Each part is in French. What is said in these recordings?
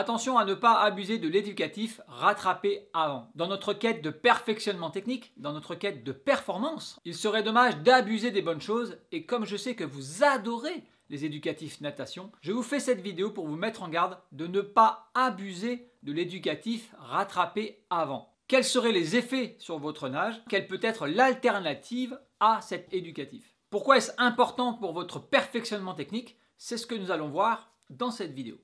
Attention à ne pas abuser de l'éducatif rattrapé avant. Dans notre quête de perfectionnement technique, dans notre quête de performance, il serait dommage d'abuser des bonnes choses et comme je sais que vous adorez les éducatifs natation, je vous fais cette vidéo pour vous mettre en garde de ne pas abuser de l'éducatif rattrapé avant. Quels seraient les effets sur votre nage Quelle peut être l'alternative à cet éducatif Pourquoi est-ce important pour votre perfectionnement technique C'est ce que nous allons voir dans cette vidéo.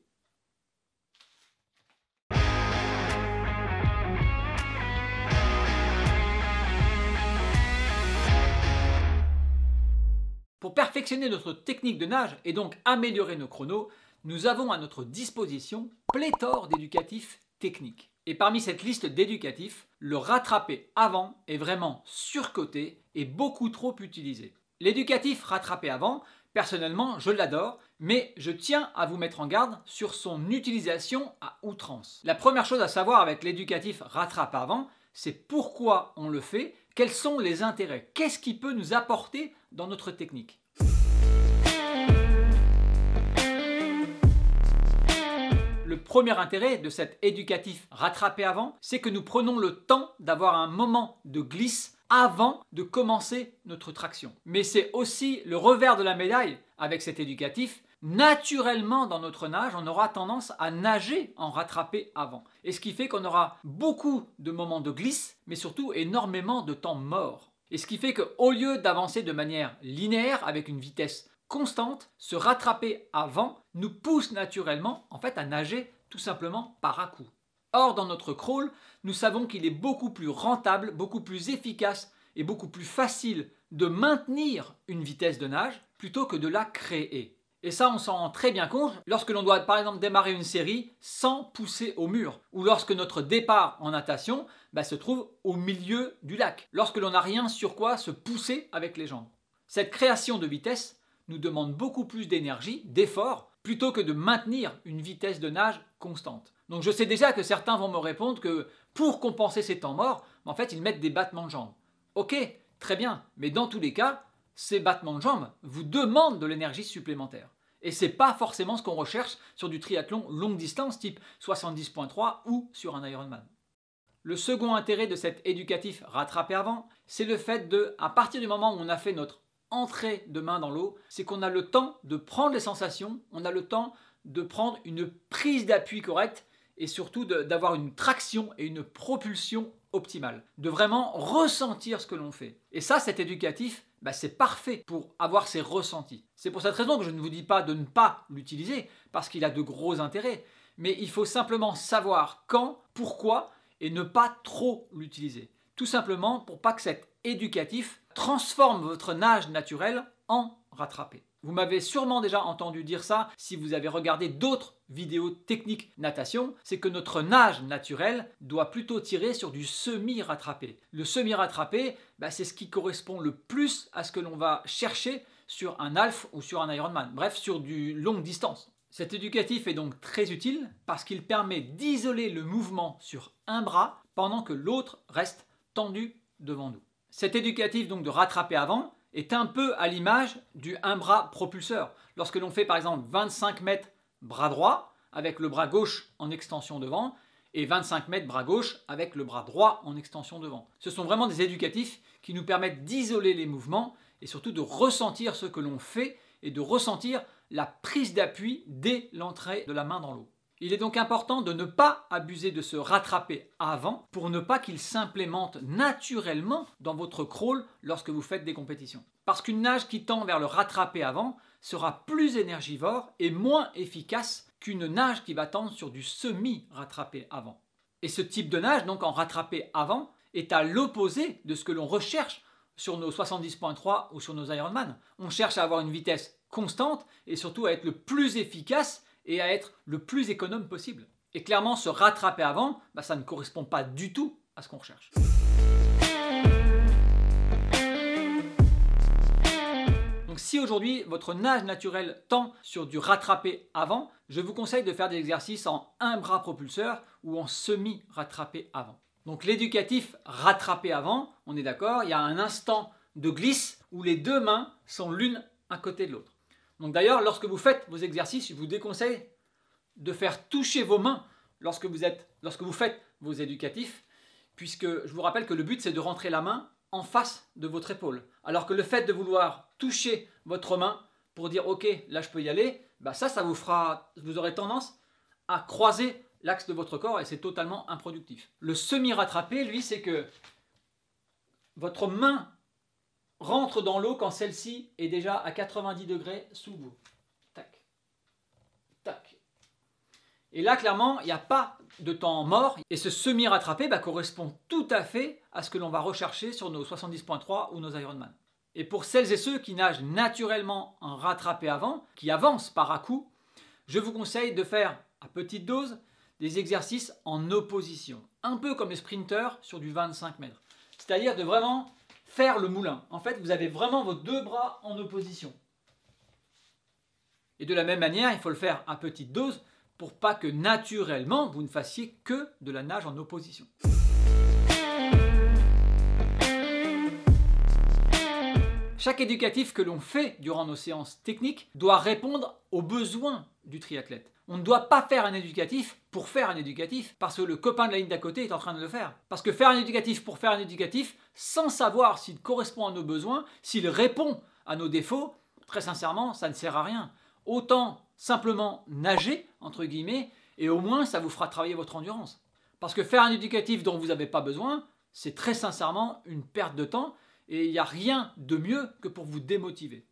Pour perfectionner notre technique de nage et donc améliorer nos chronos, nous avons à notre disposition pléthore d'éducatifs techniques. Et parmi cette liste d'éducatifs, le rattraper avant est vraiment surcoté et beaucoup trop utilisé. L'éducatif rattraper avant, personnellement, je l'adore, mais je tiens à vous mettre en garde sur son utilisation à outrance. La première chose à savoir avec l'éducatif rattrape avant, c'est pourquoi on le fait quels sont les intérêts Qu'est-ce qui peut nous apporter dans notre technique Le premier intérêt de cet éducatif rattrapé avant, c'est que nous prenons le temps d'avoir un moment de glisse avant de commencer notre traction. Mais c'est aussi le revers de la médaille avec cet éducatif, naturellement dans notre nage, on aura tendance à nager en rattrapé avant. Et ce qui fait qu'on aura beaucoup de moments de glisse, mais surtout énormément de temps mort. Et ce qui fait qu'au lieu d'avancer de manière linéaire avec une vitesse constante, se rattraper avant nous pousse naturellement en fait à nager tout simplement par à coup. Or dans notre crawl, nous savons qu'il est beaucoup plus rentable, beaucoup plus efficace et beaucoup plus facile de maintenir une vitesse de nage plutôt que de la créer. Et ça, on s'en rend très bien compte lorsque l'on doit par exemple démarrer une série sans pousser au mur, ou lorsque notre départ en natation bah, se trouve au milieu du lac, lorsque l'on n'a rien sur quoi se pousser avec les jambes. Cette création de vitesse nous demande beaucoup plus d'énergie, d'effort, plutôt que de maintenir une vitesse de nage constante. Donc je sais déjà que certains vont me répondre que pour compenser ces temps morts, bah, en fait, ils mettent des battements de jambes. Ok, très bien, mais dans tous les cas, ces battements de jambes vous demandent de l'énergie supplémentaire. Et c'est pas forcément ce qu'on recherche sur du triathlon longue distance type 70.3 ou sur un Ironman. Le second intérêt de cet éducatif rattrapé avant, c'est le fait de, à partir du moment où on a fait notre entrée de main dans l'eau, c'est qu'on a le temps de prendre les sensations, on a le temps de prendre une prise d'appui correcte et surtout d'avoir une traction et une propulsion optimale, de vraiment ressentir ce que l'on fait. Et ça, cet éducatif, bah, c'est parfait pour avoir ses ressentis. C'est pour cette raison que je ne vous dis pas de ne pas l'utiliser, parce qu'il a de gros intérêts. Mais il faut simplement savoir quand, pourquoi, et ne pas trop l'utiliser. Tout simplement pour pas que cet éducatif transforme votre nage naturel en rattrapé. Vous m'avez sûrement déjà entendu dire ça si vous avez regardé d'autres vidéos techniques natation, c'est que notre nage naturel doit plutôt tirer sur du semi-rattrapé. Le semi-rattrapé, bah, c'est ce qui correspond le plus à ce que l'on va chercher sur un half ou sur un Ironman, bref, sur du longue distance. Cet éducatif est donc très utile parce qu'il permet d'isoler le mouvement sur un bras pendant que l'autre reste tendu devant nous. Cet éducatif donc de rattraper avant, est un peu à l'image du un bras propulseur. Lorsque l'on fait par exemple 25 mètres bras droit avec le bras gauche en extension devant et 25 mètres bras gauche avec le bras droit en extension devant. Ce sont vraiment des éducatifs qui nous permettent d'isoler les mouvements et surtout de ressentir ce que l'on fait et de ressentir la prise d'appui dès l'entrée de la main dans l'eau. Il est donc important de ne pas abuser de ce rattraper avant pour ne pas qu'il s'implémente naturellement dans votre crawl lorsque vous faites des compétitions. Parce qu'une nage qui tend vers le rattraper avant sera plus énergivore et moins efficace qu'une nage qui va tendre sur du semi-rattrapé avant. Et ce type de nage, donc en rattrapé avant, est à l'opposé de ce que l'on recherche sur nos 70.3 ou sur nos Ironman. On cherche à avoir une vitesse constante et surtout à être le plus efficace et à être le plus économe possible. Et clairement, se rattraper avant, bah, ça ne correspond pas du tout à ce qu'on recherche. Donc si aujourd'hui votre nage naturel tend sur du rattraper avant, je vous conseille de faire des exercices en un bras propulseur ou en semi rattraper avant. Donc l'éducatif rattrapé avant, on est d'accord, il y a un instant de glisse où les deux mains sont l'une à côté de l'autre. Donc d'ailleurs, lorsque vous faites vos exercices, je vous déconseille de faire toucher vos mains lorsque vous, faites vos éducatifs, puisque je vous rappelle que le but c'est de rentrer la main en face de votre épaule. Alors que le fait de vouloir toucher votre main pour dire ok, là je peux y aller, bah ça, ça vous fera, vous aurez tendance à croiser l'axe de votre corps et c'est totalement improductif. Le semi-rattrapé, lui, c'est que votre main rentre dans l'eau quand celle-ci est déjà à 90 degrés sous vous. Tac. Tac. Et là, clairement, il n'y a pas de temps mort. Et ce semi-rattrapé bah, correspond tout à fait à ce que l'on va rechercher sur nos 70.3 ou nos Ironman. Et pour celles et ceux qui nagent naturellement en rattrapé avant, qui avancent par à coup, je vous conseille de faire à petite dose des exercices en opposition. Un peu comme les sprinteurs sur du 25 mètres. C'est-à-dire de vraiment faire le moulin. En fait, vous avez vraiment vos deux bras en opposition. Et de la même manière, il faut le faire à petite dose pour pas que naturellement vous ne fassiez que de la nage en opposition. Chaque éducatif que l'on fait durant nos séances techniques doit répondre aux besoins du triathlète. On ne doit pas faire un éducatif pour faire un éducatif, parce que le copain de la ligne d'à côté est en train de le faire. Parce que faire un éducatif pour faire un éducatif, sans savoir s'il correspond à nos besoins, s'il répond à nos défauts, très sincèrement, ça ne sert à rien. Autant simplement nager, entre guillemets, et au moins ça vous fera travailler votre endurance. Parce que faire un éducatif dont vous n'avez pas besoin, c'est très sincèrement une perte de temps, et il n'y a rien de mieux que pour vous démotiver.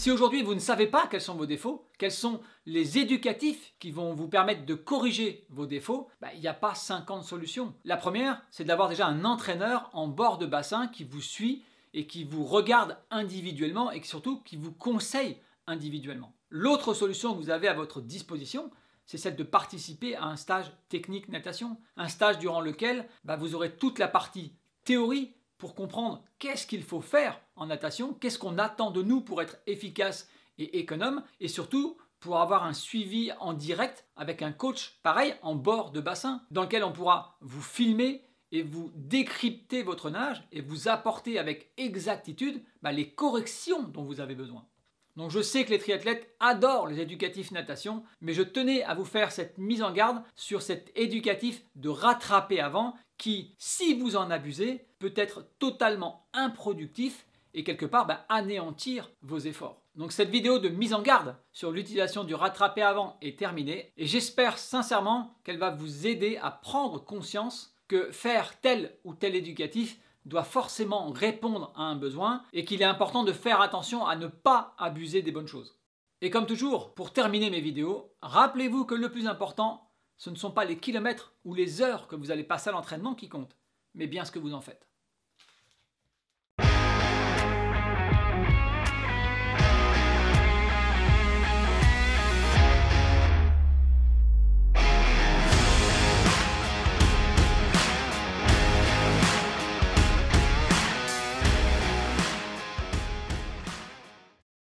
Si aujourd'hui vous ne savez pas quels sont vos défauts, quels sont les éducatifs qui vont vous permettre de corriger vos défauts, bah, il n'y a pas 50 solutions. La première, c'est d'avoir déjà un entraîneur en bord de bassin qui vous suit et qui vous regarde individuellement et surtout qui vous conseille individuellement. L'autre solution que vous avez à votre disposition, c'est celle de participer à un stage technique natation, un stage durant lequel bah, vous aurez toute la partie théorie pour comprendre qu'est-ce qu'il faut faire en natation, qu'est-ce qu'on attend de nous pour être efficace et économe, et surtout pour avoir un suivi en direct avec un coach, pareil, en bord de bassin, dans lequel on pourra vous filmer et vous décrypter votre nage et vous apporter avec exactitude bah, les corrections dont vous avez besoin. Donc je sais que les triathlètes adorent les éducatifs natation, mais je tenais à vous faire cette mise en garde sur cet éducatif de rattraper avant qui, si vous en abusez, peut être totalement improductif et quelque part bah, anéantir vos efforts. Donc cette vidéo de mise en garde sur l'utilisation du rattraper avant est terminée et j'espère sincèrement qu'elle va vous aider à prendre conscience que faire tel ou tel éducatif doit forcément répondre à un besoin et qu'il est important de faire attention à ne pas abuser des bonnes choses. Et comme toujours, pour terminer mes vidéos, rappelez-vous que le plus important, ce ne sont pas les kilomètres ou les heures que vous allez passer à l'entraînement qui comptent, mais bien ce que vous en faites.